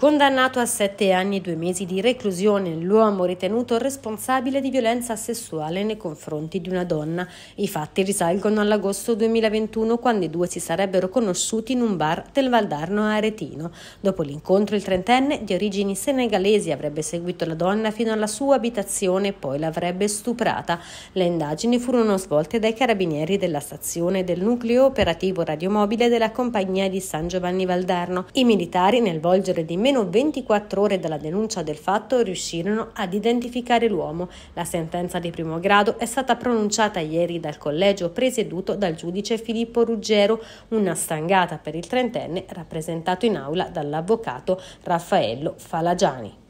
Condannato a sette anni e due mesi di reclusione, l'uomo ritenuto responsabile di violenza sessuale nei confronti di una donna. I fatti risalgono all'agosto 2021 quando i due si sarebbero conosciuti in un bar del Valdarno Aretino. Dopo l'incontro il trentenne di origini senegalesi avrebbe seguito la donna fino alla sua abitazione e poi l'avrebbe stuprata. Le indagini furono svolte dai carabinieri della stazione del nucleo operativo radiomobile della compagnia di San Giovanni Valdarno. I militari nel volgere di almeno 24 ore dalla denuncia del fatto riuscirono ad identificare l'uomo. La sentenza di primo grado è stata pronunciata ieri dal collegio presieduto dal giudice Filippo Ruggero, una stangata per il trentenne rappresentato in aula dall'avvocato Raffaello Falagiani.